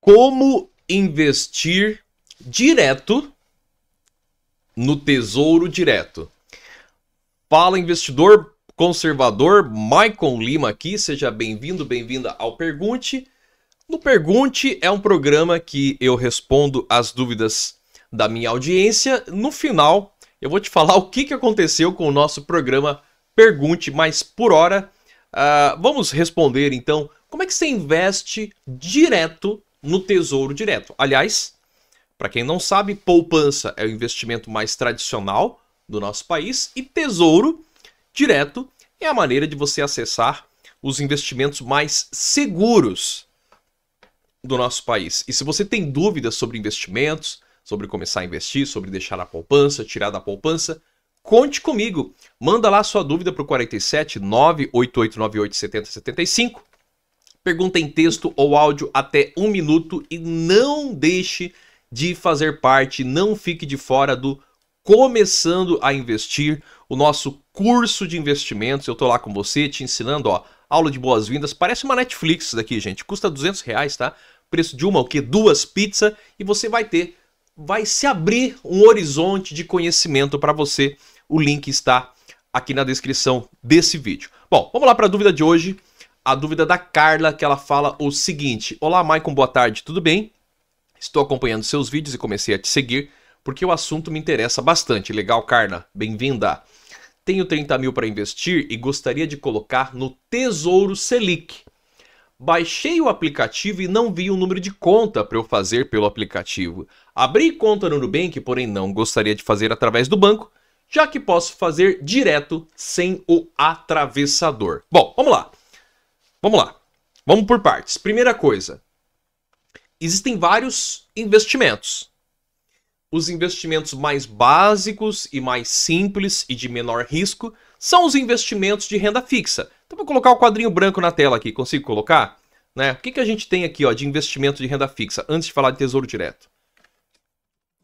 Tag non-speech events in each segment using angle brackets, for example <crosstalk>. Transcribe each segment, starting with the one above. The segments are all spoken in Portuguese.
Como investir direto no Tesouro Direto. Fala investidor conservador Maicon Lima aqui, seja bem-vindo, bem-vinda ao Pergunte. No Pergunte é um programa que eu respondo as dúvidas da minha audiência. No final, eu vou te falar o que, que aconteceu com o nosso programa Pergunte, mas por hora, uh, vamos responder então como é que você investe direto no Tesouro Direto. Aliás, para quem não sabe, poupança é o investimento mais tradicional do nosso país e Tesouro Direto é a maneira de você acessar os investimentos mais seguros do nosso país. E se você tem dúvidas sobre investimentos, sobre começar a investir, sobre deixar a poupança, tirar da poupança, conte comigo. Manda lá sua dúvida para o 47 988987075 pergunta em texto ou áudio até um minuto e não deixe de fazer parte, não fique de fora do Começando a Investir, o nosso curso de investimentos. Eu tô lá com você te ensinando, ó, aula de boas-vindas. Parece uma Netflix isso daqui, gente. Custa 200 reais, tá? Preço de uma, o quê? Duas pizzas e você vai ter, vai se abrir um horizonte de conhecimento para você. O link está aqui na descrição desse vídeo. Bom, vamos lá para a dúvida de hoje a dúvida da Carla, que ela fala o seguinte: Olá, Maicon, boa tarde, tudo bem? Estou acompanhando seus vídeos e comecei a te seguir porque o assunto me interessa bastante. Legal, Carla, bem-vinda. Tenho 30 mil para investir e gostaria de colocar no Tesouro Selic. Baixei o aplicativo e não vi o número de conta para eu fazer pelo aplicativo. Abri conta no Nubank, porém não gostaria de fazer através do banco, já que posso fazer direto sem o atravessador. Bom, vamos lá. Vamos lá. Vamos por partes. Primeira coisa. Existem vários investimentos. Os investimentos mais básicos e mais simples e de menor risco são os investimentos de renda fixa. Então vou colocar o quadrinho branco na tela aqui. Consigo colocar? Né? O que, que a gente tem aqui ó, de investimento de renda fixa, antes de falar de tesouro direto?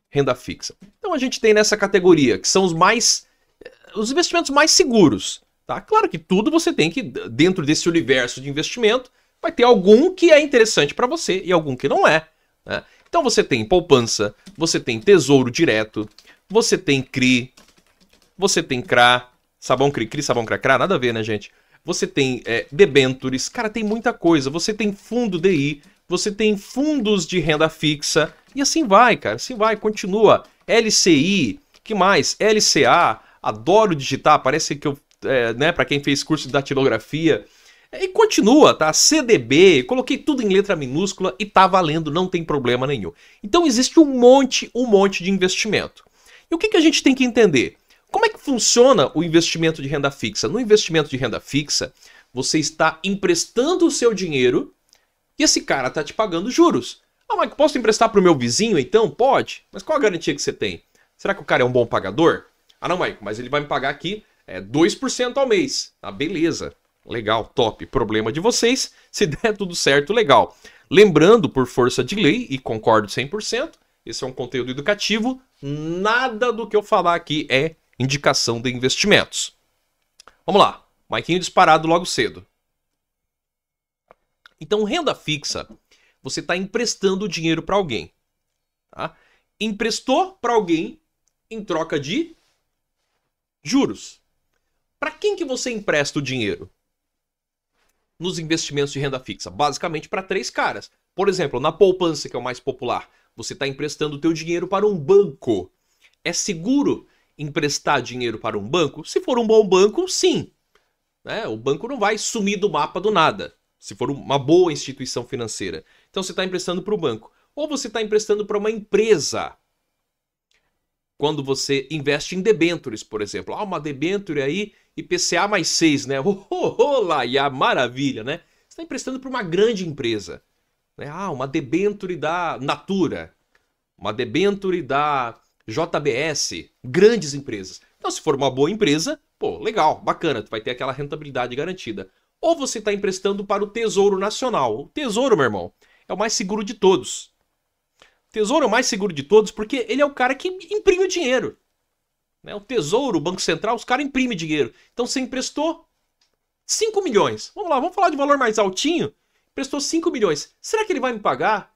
Renda fixa. Então a gente tem nessa categoria, que são os mais. Eh, os investimentos mais seguros. Tá? Claro que tudo você tem que, dentro desse universo de investimento, vai ter algum que é interessante para você e algum que não é. Né? Então você tem poupança, você tem tesouro direto, você tem CRI, você tem CRA, sabão CRI, CRI, sabão CRA, CRA, nada a ver, né, gente? Você tem é, debentures, cara, tem muita coisa. Você tem fundo DI, você tem fundos de renda fixa, e assim vai, cara, assim vai, continua. LCI, que mais? LCA, adoro digitar, parece que eu é, né, para quem fez curso de datilografia. É, e continua, tá? CDB, coloquei tudo em letra minúscula e tá valendo, não tem problema nenhum. Então existe um monte, um monte de investimento. E o que, que a gente tem que entender? Como é que funciona o investimento de renda fixa? No investimento de renda fixa, você está emprestando o seu dinheiro e esse cara tá te pagando juros. Ah, mas posso emprestar para o meu vizinho então? Pode. Mas qual a garantia que você tem? Será que o cara é um bom pagador? Ah, não, Maico, mas ele vai me pagar aqui é, 2% ao mês. Ah, beleza. Legal, top. Problema de vocês. <laughs> Se der tudo certo, legal. Lembrando, por força de lei, e concordo 100%, esse é um conteúdo educativo, nada do que eu falar aqui é indicação de investimentos. Vamos lá. Maiquinho disparado logo cedo. Então, renda fixa, você está emprestando dinheiro para alguém. Tá? Emprestou para alguém em troca de juros. Para quem que você empresta o dinheiro? Nos investimentos de renda fixa, basicamente para três caras. Por exemplo, na poupança, que é o mais popular, você está emprestando o teu dinheiro para um banco. É seguro emprestar dinheiro para um banco? Se for um bom banco, sim. Né? O banco não vai sumir do mapa do nada, se for uma boa instituição financeira. Então você está emprestando para o banco. Ou você está emprestando para uma empresa. Quando você investe em debêntures, por exemplo. Ah, uma debênture aí IPCA mais 6, né? <laughs> Oh, oh, oh lá, e a maravilha, né? Você está emprestando para uma grande empresa. Né? Ah, uma debenture da Natura, uma debenture da JBS, grandes empresas. Então, se for uma boa empresa, pô, legal, bacana, tu vai ter aquela rentabilidade garantida. Ou você está emprestando para o Tesouro Nacional. O Tesouro, meu irmão, é o mais seguro de todos. O tesouro é o mais seguro de todos porque ele é o cara que imprime o dinheiro. Né? O Tesouro, o Banco Central, os caras imprimem dinheiro. Então você emprestou 5 milhões. Vamos lá, vamos falar de valor mais altinho. Emprestou 5 milhões. Será que ele vai me pagar?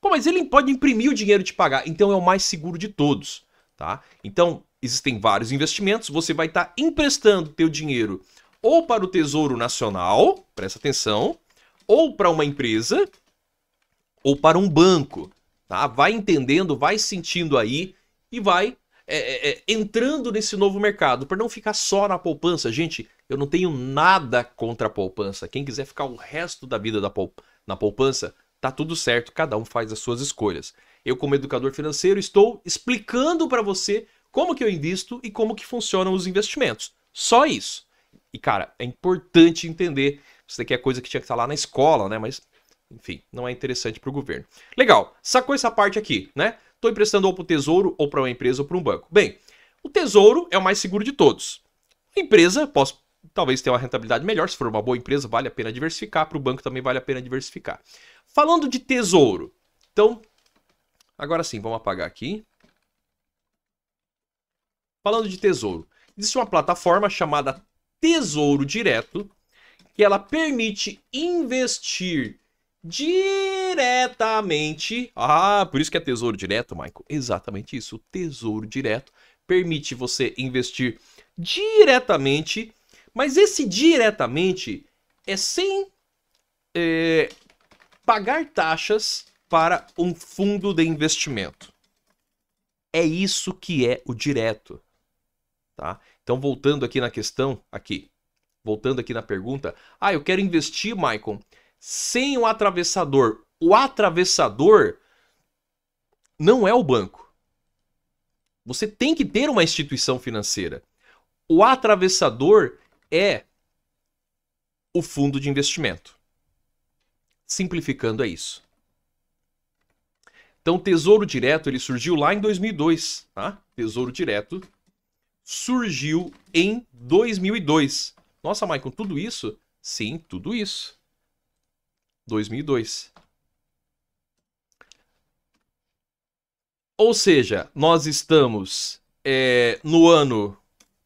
Pô, mas ele pode imprimir o dinheiro de pagar. Então é o mais seguro de todos. Tá? Então, existem vários investimentos. Você vai estar tá emprestando teu dinheiro ou para o Tesouro Nacional, presta atenção, ou para uma empresa, ou para um banco. Tá? Vai entendendo, vai sentindo aí e vai é, é, é, entrando nesse novo mercado, para não ficar só na poupança. Gente, eu não tenho nada contra a poupança. Quem quiser ficar o resto da vida da poup na poupança, tá tudo certo, cada um faz as suas escolhas. Eu, como educador financeiro, estou explicando para você como que eu invisto e como que funcionam os investimentos. Só isso. E, cara, é importante entender. Isso daqui é coisa que tinha que estar tá lá na escola, né? Mas, enfim, não é interessante para o governo. Legal, sacou essa parte aqui, né? estou emprestando ou para o tesouro, ou para uma empresa, ou para um banco. Bem, o tesouro é o mais seguro de todos. A empresa, posso talvez tenha uma rentabilidade melhor, se for uma boa empresa, vale a pena diversificar, para o banco também vale a pena diversificar. Falando de tesouro, então, agora sim, vamos apagar aqui. Falando de tesouro, existe uma plataforma chamada Tesouro Direto, que ela permite investir diretamente. Ah, por isso que é tesouro direto, Michael. Exatamente isso. O tesouro direto permite você investir diretamente, mas esse diretamente é sem é, pagar taxas para um fundo de investimento. É isso que é o direto, tá? Então voltando aqui na questão aqui, voltando aqui na pergunta, ah, eu quero investir, Michael, sem o atravessador. O atravessador não é o banco. Você tem que ter uma instituição financeira. O atravessador é o fundo de investimento. Simplificando é isso. Então, Tesouro Direto ele surgiu lá em 2002, tá? Tesouro Direto surgiu em 2002. Nossa, Maicon, tudo isso? Sim, tudo isso. 2002. Ou seja, nós estamos é, no ano.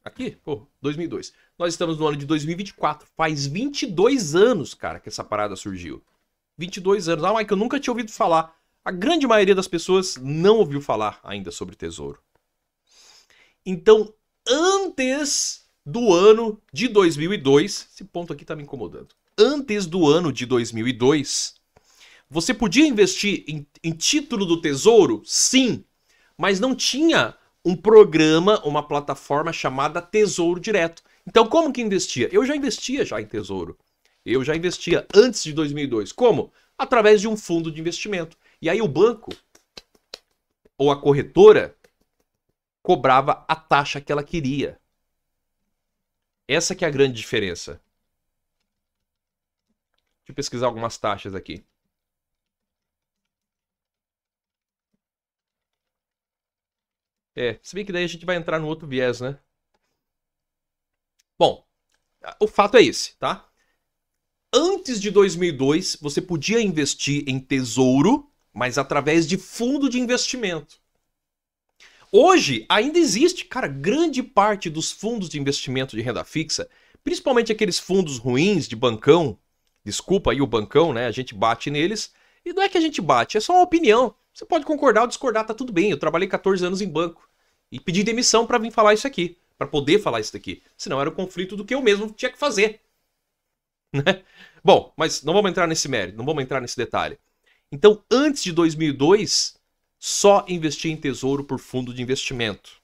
Aqui? Pô, 2002. Nós estamos no ano de 2024. Faz 22 anos, cara, que essa parada surgiu. 22 anos. Ah, Mike, eu nunca tinha ouvido falar. A grande maioria das pessoas não ouviu falar ainda sobre tesouro. Então, antes do ano de 2002, esse ponto aqui tá me incomodando antes do ano de 2002. Você podia investir em, em título do Tesouro? Sim, mas não tinha um programa, uma plataforma chamada Tesouro Direto. Então, como que investia? Eu já investia já em tesouro. Eu já investia antes de 2002. Como? Através de um fundo de investimento. E aí o banco ou a corretora cobrava a taxa que ela queria. Essa que é a grande diferença. Deixa eu pesquisar algumas taxas aqui. É, se bem que daí a gente vai entrar no outro viés, né? Bom, o fato é esse, tá? Antes de 2002, você podia investir em tesouro, mas através de fundo de investimento. Hoje, ainda existe, cara, grande parte dos fundos de investimento de renda fixa, principalmente aqueles fundos ruins de bancão, Desculpa aí o bancão, né? A gente bate neles. E não é que a gente bate, é só uma opinião. Você pode concordar ou discordar, tá tudo bem. Eu trabalhei 14 anos em banco e pedi demissão para vir falar isso aqui, para poder falar isso daqui. Senão era o conflito do que eu mesmo tinha que fazer. <laughs> Né? Bom, mas não vamos entrar nesse mérito, não vamos entrar nesse detalhe. Então, antes de 2002, só investia em tesouro por fundo de investimento.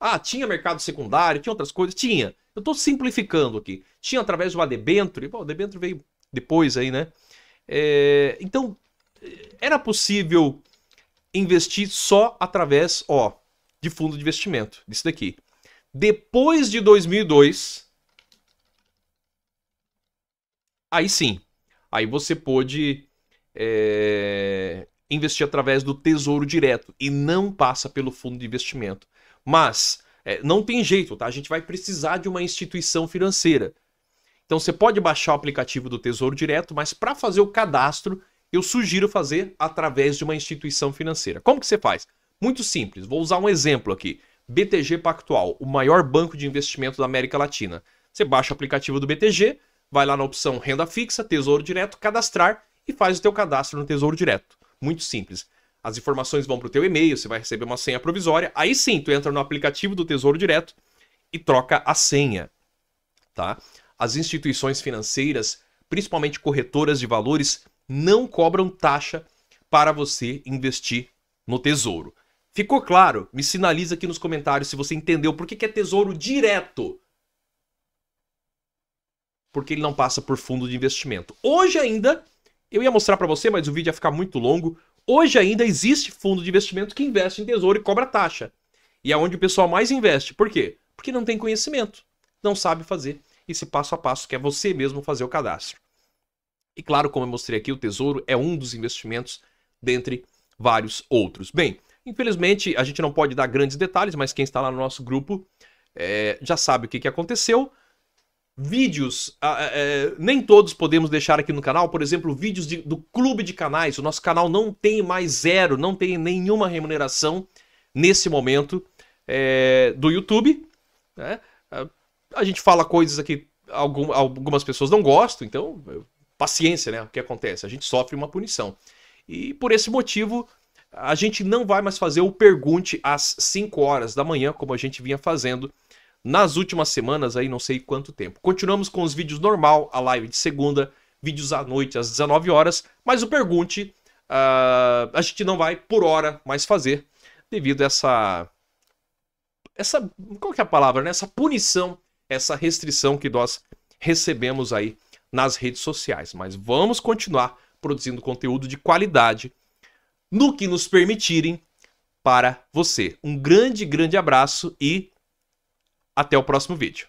Ah, tinha mercado secundário, tinha outras coisas? Tinha. Eu estou simplificando aqui. Tinha através do ADBenture. Bom, o ADBenture veio depois aí, né? É, então, era possível investir só através, ó, de fundo de investimento, disso daqui. Depois de 2002, aí sim, aí você pôde é, investir através do tesouro direto e não passa pelo fundo de investimento. Mas é, não tem jeito, tá? A gente vai precisar de uma instituição financeira. Então você pode baixar o aplicativo do Tesouro Direto, mas para fazer o cadastro, eu sugiro fazer através de uma instituição financeira. Como que você faz? Muito simples. Vou usar um exemplo aqui. BTG Pactual, o maior banco de investimento da América Latina. Você baixa o aplicativo do BTG, vai lá na opção renda fixa, Tesouro Direto, cadastrar e faz o teu cadastro no Tesouro Direto. Muito simples. As informações vão para o teu e-mail, você vai receber uma senha provisória. Aí sim, tu entra no aplicativo do Tesouro Direto e troca a senha, tá? as instituições financeiras, principalmente corretoras de valores, não cobram taxa para você investir no tesouro. Ficou claro? Me sinaliza aqui nos comentários se você entendeu por que, é tesouro direto. Porque ele não passa por fundo de investimento. Hoje ainda, eu ia mostrar para você, mas o vídeo ia ficar muito longo. Hoje ainda existe fundo de investimento que investe em tesouro e cobra taxa. E é onde o pessoal mais investe. Por quê? Porque não tem conhecimento, não sabe fazer esse passo a passo que é você mesmo fazer o cadastro. E claro, como eu mostrei aqui, o Tesouro é um dos investimentos dentre vários outros. Bem, infelizmente a gente não pode dar grandes detalhes, mas quem está lá no nosso grupo é, já sabe o que, que aconteceu. Vídeos, ah, é, é, nem todos podemos deixar aqui no canal, por exemplo, vídeos de, do clube de canais. O nosso canal não tem mais zero, não tem nenhuma remuneração nesse momento é, do YouTube. Né? Ah, a gente fala coisas que algum, algumas pessoas não gostam, então paciência, né? O que acontece? A gente sofre uma punição. E por esse motivo, a gente não vai mais fazer o pergunte às 5 horas da manhã, como a gente vinha fazendo nas últimas semanas, aí não sei quanto tempo. Continuamos com os vídeos normal, a live de segunda, vídeos à noite às 19 horas, mas o pergunte uh, a gente não vai por hora mais fazer, devido a essa. Essa. Qual que é a palavra, né? Essa punição essa restrição que nós recebemos aí nas redes sociais. Mas vamos continuar produzindo conteúdo de qualidade no que nos permitirem para você. Um grande, grande abraço e até o próximo vídeo.